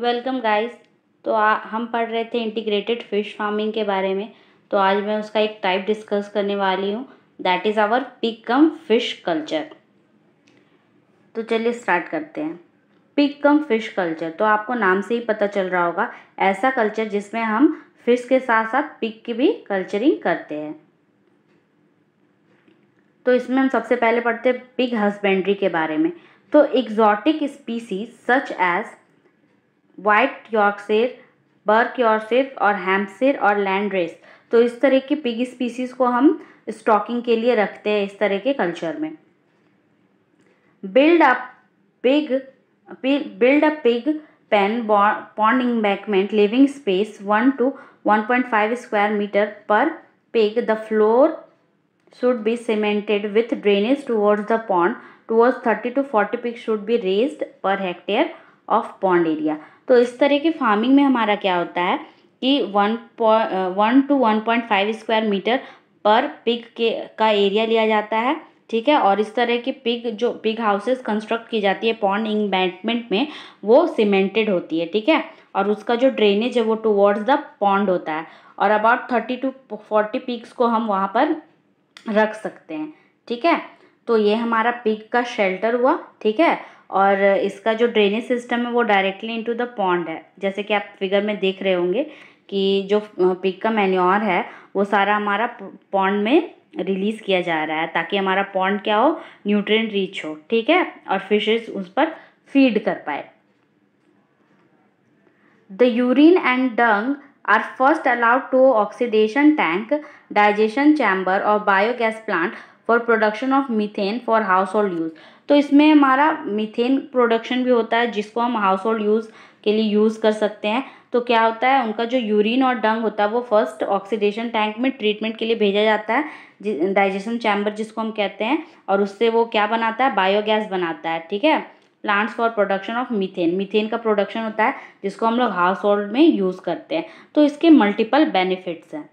welcome guys तो आ, हम पढ़ रहे थे इंटीग्रेटेड फिश फार्मिंग के बारे में तो आज मैं उसका एक टाइप डिस्कस करने वाली हूँ that is our pig cum fish culture तो चलिए स्टार्ट करते हैं पिक कम फिश कल्चर तो आपको नाम से ही पता चल रहा होगा ऐसा कल्चर जिसमें हम फिश के साथ साथ पिक की भी कल्चरिंग करते हैं तो इसमें हम सबसे पहले पढ़ते हैं पिग हस्बेंड्री के बारे में तो exotic species such as white Yorkshire Berkshire Yorkshire और हैम्पशेयर और लैंडरेस तो इस तरह की पिग स्पीसीज़ को हम स्टॉकिंग के लिए रखते हैं इस तरह के कल्चर में build up pig build up pig pen pond embankment living space one to one point five square metre per pig the floor should be cemented with drainage towards the pond towards thirty to forty pig should be raise per hectare of pond area तो इस तरह की farming में हमारा क्या होता है कि one one to one point five square metre per pig के का एरिया लिया जाता है ठीक है और इस तरह के पिग जो पिग हाउसेस कंस्ट्रक्ट की जाती है पॉन्ड इम्बैटमेंट में वो सीमेंटेड होती है ठीक है और उसका जो ड्रेनेज है वो टूवर्ड्स द पॉन्ड होता है और about thirty to forty pigs को हम वहाँ पर रख सकते हैं ठीक है तो ये हमारा पिग का शेल्टर हुआ ठीक है और इसका जो ड्रेनेज सिस्टम है वो डायरेक्टली इनटू द पॉन्ड है जैसे कि आप फिगर में देख रहे होंगे कि जो पिक का मैन्योर है वो सारा हमारा पॉन्ड में रिलीज़ किया जा रहा है ताकि हमारा पॉन्ड क्या हो न्यूट्रिय रिच हो ठीक है और फिशेज उस पर फीड कर पाए the urine and dung are first allowed to oxidation tank digestion chamber और biogas plant for production of methane for household use तो इसमें हमारा मीथेन प्रोडक्शन भी होता है जिसको हम हाउस होल्ड यूज़ के लिए यूज़ कर सकते हैं तो क्या होता है उनका जो यूरिन और डंग होता है वो फर्स्ट ऑक्सीडेशन टैंक में ट्रीटमेंट के लिए भेजा जाता है डाइजेशन चैम्बर जिसको हम कहते हैं और उससे वो क्या बनाता है बायोगैस बनाता है ठीक है plants for production of methane methane का प्रोडक्शन होता है जिसको हम लोग हाउस होल्ड में यूज़ करते हैं तो इसके मल्टीपल बेनिफिट्स हैं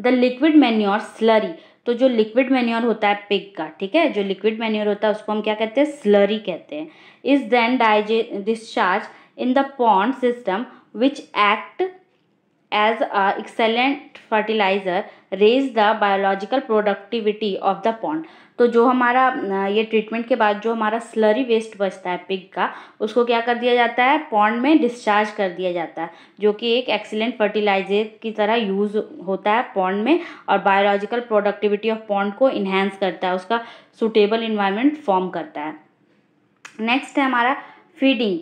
द लिक्विड मैन्योर स्लरी तो जो लिक्विड मैन्योर होता है पिग का ठीक है जो लिक्विड मैन्योर होता है उसको हम क्या कहते हैं स्लरी कहते हैं इज देन डाइजे discharge in the pond system which act as a excellent fertilizer raise the biological productivity of the pond तो जो हमारा ये ट्रीटमेंट के बाद जो हमारा स्लरी वेस्ट बचता है पिग का उसको क्या कर दिया जाता है पॉन्ड में डिस्चार्ज कर दिया जाता है जो कि एक एक्सीलेंट फर्टिलाइजर की तरह यूज़ होता है पॉन्ड में और बायोलॉजिकल प्रोडक्टिविटी ऑफ पॉन्ड को इन्हेंस करता है उसका सुटेबल इन्वायरमेंट फॉर्म करता है नेक्स्ट है हमारा फीडिंग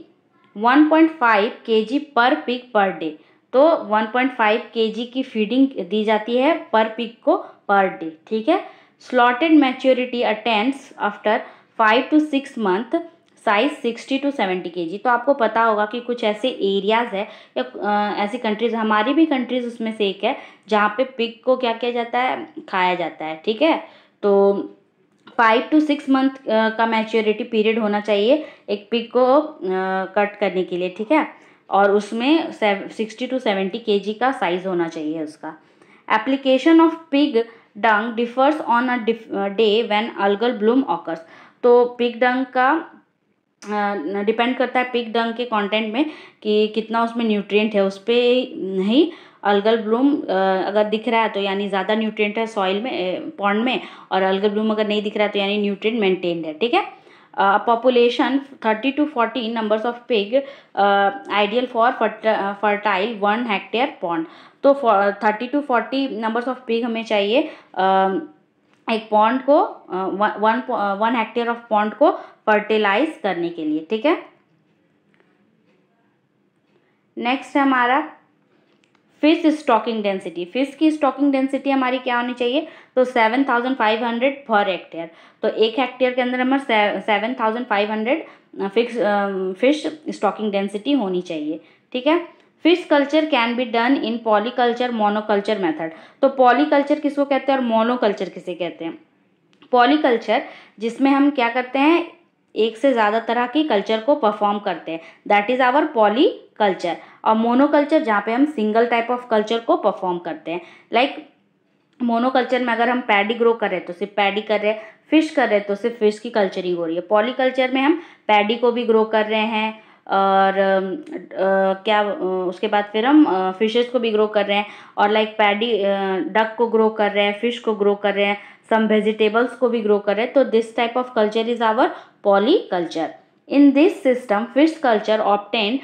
1.5 पॉइंट फाइव के जी पर पिग पर डे तो 1.5 केजी की फीडिंग दी जाती है पर पिक को पर डे ठीक है slaughter maturity attains after five to six month size sixty to seventy K G तो आपको पता होगा कि कुछ ऐसे एरियाज़ है या ऐसी कंट्रीज़ हमारी भी कंट्रीज़ उसमें से एक है जहाँ पे पिक को क्या किया जाता है खाया जाता है ठीक है तो फाइव टू सिक्स मंथ का मैच्योरिटी पीरियड होना चाहिए एक पिक को कट करने के लिए ठीक है और उसमें सिक्सटी टू सेवेंटी के जी का साइज़ होना चाहिए उसका application of pig dung differs on a day when algal bloom occurs तो पिग डंग का डिपेंड uh, करता है पिग डंग के कंटेंट में कि कितना उसमें न्यूट्रिएंट है उस पर ही अलगल ब्लूम अगर दिख रहा है तो यानी ज़्यादा न्यूट्रिएंट है सॉइल में पॉन्ड uh, में और अलगल ब्लूम अगर नहीं दिख रहा है तो यानी न्यूट्रिएंट मेंटेन्ड है ठीक है uh, population 30 to 40 numbers of pig uh, ideal for uh, fertile one hectare pond तो thirty to forty numbers of pig हमें चाहिए um, एक पॉन्ड को one one hectare of pond को फर्टिलाइज करने के लिए ठीक है नेक्स्ट है हमारा फिश स्टॉकिंग डेंसिटी फिश की स्टॉकिंग डेंसिटी हमारी क्या होनी चाहिए तो seven thousand five hundred per hectare तो एक हेक्टेयर के अंदर हमारे seven thousand five hundred fix fish stocking density होनी चाहिए ठीक है fish culture can be done in polyculture monoculture method तो पॉलीकल्चर किसको कहते हैं और मोनोकल्चर किसे कहते हैं पॉलीकल्चर जिसमें हम क्या करते हैं एक से ज़्यादा तरह की कल्चर को परफॉर्म करते हैं that is our polyculture और मोनोकल्चर जहाँ पे हम सिंगल टाइप ऑफ कल्चर को परफॉर्म करते हैं लाइक like, मोनोकल्चर में अगर हम पैडी ग्रो कर रहे हैं तो सिर्फ पैडी कर रहे हैं फिश कर रहे हैं तो सिर्फ फिश की कल्चरिंग हो रही है पॉलीकल्चर में हम पैडी को भी ग्रो कर रहे हैं और आ, क्या उसके बाद फिर हम फिशेस को भी ग्रो कर रहे हैं और लाइक पैडी डक को ग्रो कर रहे हैं फिश को ग्रो कर रहे हैं सम वेजिटेबल्स को भी ग्रो कर रहे हैं तो this type of culture is our polyculture in this system fish culture opted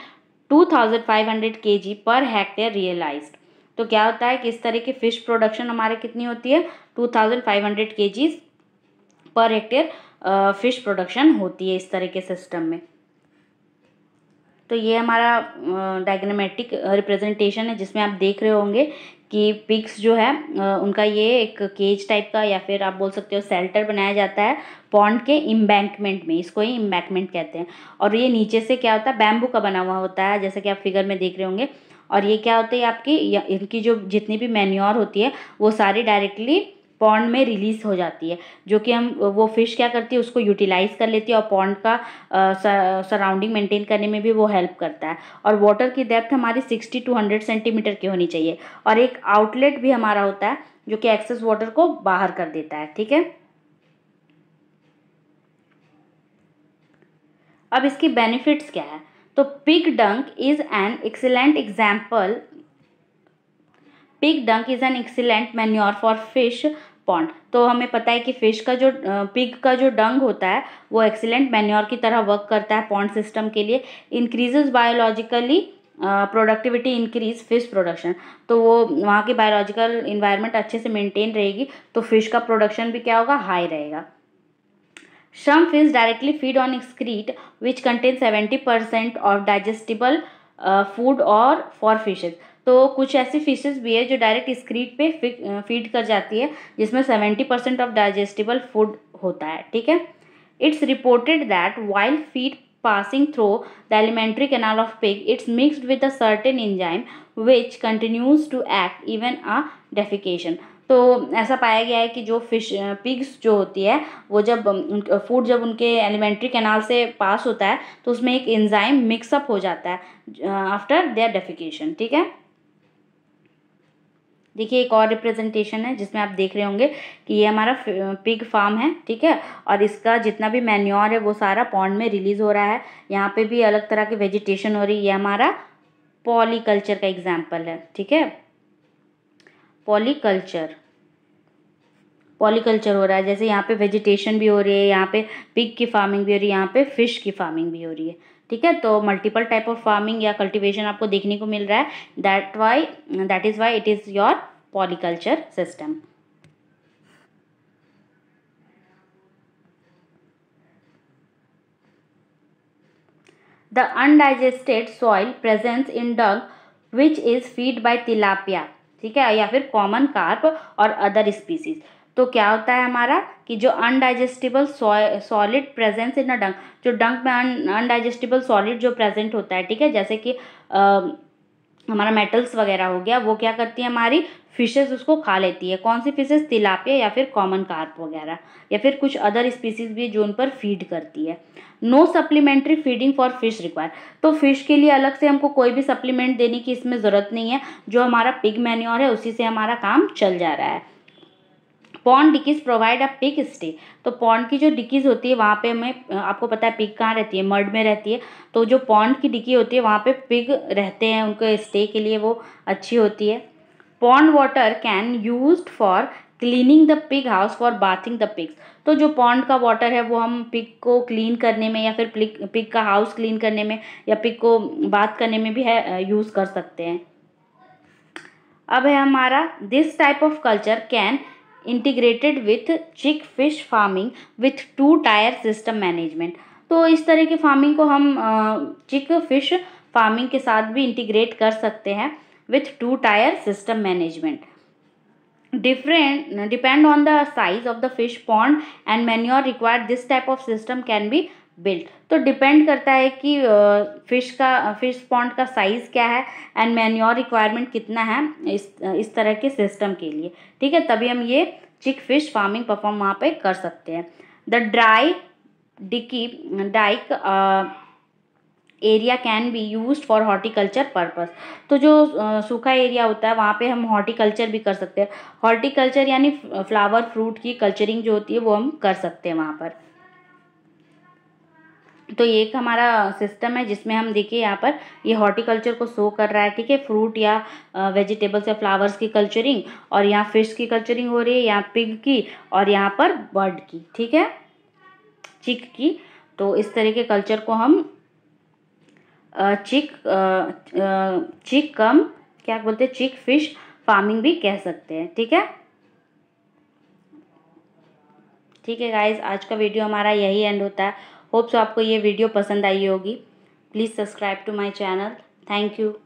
2500 KG per hectare realized तो क्या होता है कि इस तरह की फिश प्रोडक्शन हमारे कितनी होती है 2500 जी पर हेक्टेयर फिश प्रोडक्शन होती है इस तरह के सिस्टम में तो ये हमारा डायग्रामेटिक रिप्रेजेंटेशन है जिसमें आप देख रहे होंगे कि पिक्स जो है उनका ये एक केज टाइप का या फिर आप बोल सकते हो सेल्टर बनाया जाता है पॉन्ड के इम्बैंकमेंट में इसको ही इम्बैंकमेंट कहते हैं और ये नीचे से क्या होता है बैम्बू का बना हुआ होता है जैसा कि आप फिगर में देख रहे होंगे और ये क्या होता है आपकी इनकी जो जितनी भी मैन्योर होती है वो सारी डायरेक्टली पॉन्ड में रिलीज़ हो जाती है जो कि हम वो फ़िश क्या करती है उसको यूटिलाइज़ कर लेती है और पॉन्ड का सराउंडिंग मेंटेन करने में भी वो हेल्प करता है और वाटर की डेप्थ हमारी सिक्सटी टू हंड्रेड सेंटीमीटर की होनी चाहिए और एक आउटलेट भी हमारा होता है जो कि एक्सेस वाटर को बाहर कर देता है ठीक है अब इसकी बेनिफिट्स क्या है तो pig dung is an excellent example pig dung is an excellent manure for fish pond तो हमें पता है कि फिश का जो पिग का जो डंग होता है वो एक्सीलेंट मैन्योर की तरह वर्क करता है पॉन्ड सिस्टम के लिए increases biologically productivity increase fish production तो वो वहाँ की बायोलॉजिकल इन्वायरमेंट अच्छे से मेनटेन रहेगी तो फिश का प्रोडक्शन भी क्या होगा हाई रहेगा श्रम fish directly feed on excreta which contain seventy percent of digestible food और फॉर फिशेज तो कुछ ऐसी फिशेज भी है जो डायरेक्ट स्क्रीट पे फीड कर जाती है जिसमें seventy percent of digestible food होता है ठीक है it's reported that wild feed passing through the alimentary canal of pig it's mixed with a certain enzyme which continues to act even a defecation तो ऐसा पाया गया है कि जो फिश पिग्स जो होती है वो जब फूड जब उनके एलिमेंट्री कैनाल से पास होता है तो उसमें एक एंजाइम मिक्सअप हो जाता है आफ्टर देयर डेफिकेशन ठीक है देखिए एक और रिप्रेजेंटेशन है जिसमें आप देख रहे होंगे कि ये हमारा पिग फार्म है ठीक है और इसका जितना भी मैन्योर है वो सारा पॉन्ड में रिलीज हो रहा है यहाँ पे भी अलग तरह की वेजिटेशन हो रही है ये हमारा पॉलीकल्चर का एग्जाम्पल है ठीक है पॉलीकल्चर पॉलीकल्चर हो रहा है जैसे यहाँ पे वेजिटेशन भी हो रही है यहाँ पे पिग की फार्मिंग भी हो रही है यहाँ पे फिश की फार्मिंग भी हो रही है ठीक है तो मल्टीपल टाइप ऑफ फार्मिंग या कल्टिवेशन आपको देखने को मिल रहा है that why that is why it is your polyculture system the undigested soil presents in dung which is feed by tilapia ठीक है या फिर कॉमन कार्प और अदर स्पीसीज तो क्या होता है हमारा कि जो अनडाइजेस्टिबल सॉलिड प्रेजेंस इन अ डंक जो डंक में अनडाइजेस्टिबल सॉलिड जो प्रेजेंट होता है ठीक है जैसे कि आ, हमारा मेटल्स वगैरह हो गया वो क्या करती है हमारी फिशेस उसको खा लेती है कौन सी फिशेस तिलापिया या फिर कॉमन कार्प वगैरह या फिर कुछ अदर स्पीसीज भी जो उन पर फीड करती है no supplementary feeding for fish require तो फिश के लिए अलग से हमको कोई भी सप्लीमेंट देने की इसमें ज़रूरत नहीं है जो हमारा पिग मैन्योर है उसी से हमारा काम चल जा रहा है pond dykes provide a pigsty तो पॉन्ड की जो डिकीज होती है वहाँ पे हमें आपको पता है पिक कहाँ रहती है मर्ड में रहती है तो जो पॉन्ड की डिकी होती है वहाँ पे पिग रहते हैं उनके स्टे के लिए वो अच्छी होती है pond water can use for cleaning the pig house for bathing the pigs तो जो पॉन्ड का वाटर है वो हम पिग को क्लीन करने में या फिर पिग का हाउस क्लीन करने में या पिग को बात करने में भी है यूज़ कर सकते हैं अब है हमारा this type of culture can integrated with chick fish farming with two tier system management तो इस तरह के फार्मिंग को हम चिक फिश फार्मिंग के साथ भी इंटीग्रेट कर सकते हैं with two tier system management different depend on the size of the fish pond and manure required this type of system can be built तो डिपेंड करता है कि फिश का फिश पॉन्ड का साइज़ क्या है एंड मैन्योर रिक्वायरमेंट कितना है इस इस तरह के सिस्टम के लिए ठीक है तभी हम ये चिक फिश फार्मिंग परफॉर्म वहाँ पे कर सकते हैं the dry dyke dyke area can be use for horticulture purpose तो जो सूखा एरिया होता है वहाँ पे हम हॉर्टिकल्चर भी कर सकते हैं हॉर्टिकल्चर यानी फ्लावर फ्रूट की कल्चरिंग जो होती है वो हम कर सकते हैं वहाँ पर तो ये एक हमारा सिस्टम है जिसमें हम देखिए यहाँ पर ये हॉर्टिकल्चर को शो कर रहा है ठीक है फ्रूट या वेजिटेबल्स या फ्लावर्स की कल्चरिंग और यहाँ फिश की कल्चरिंग हो रही है यहाँ पिग की और यहाँ पर बर्ड की ठीक है चिक की तो इस तरह के कल्चर को हम चिक चिक कम क्या बोलते हैं चिक फिश फार्मिंग भी कह सकते हैं ठीक है ठीक है गाइज आज का वीडियो हमारा यही एंड होता है होप्स आपको ये वीडियो पसंद आई होगी please subscribe to my channel thank you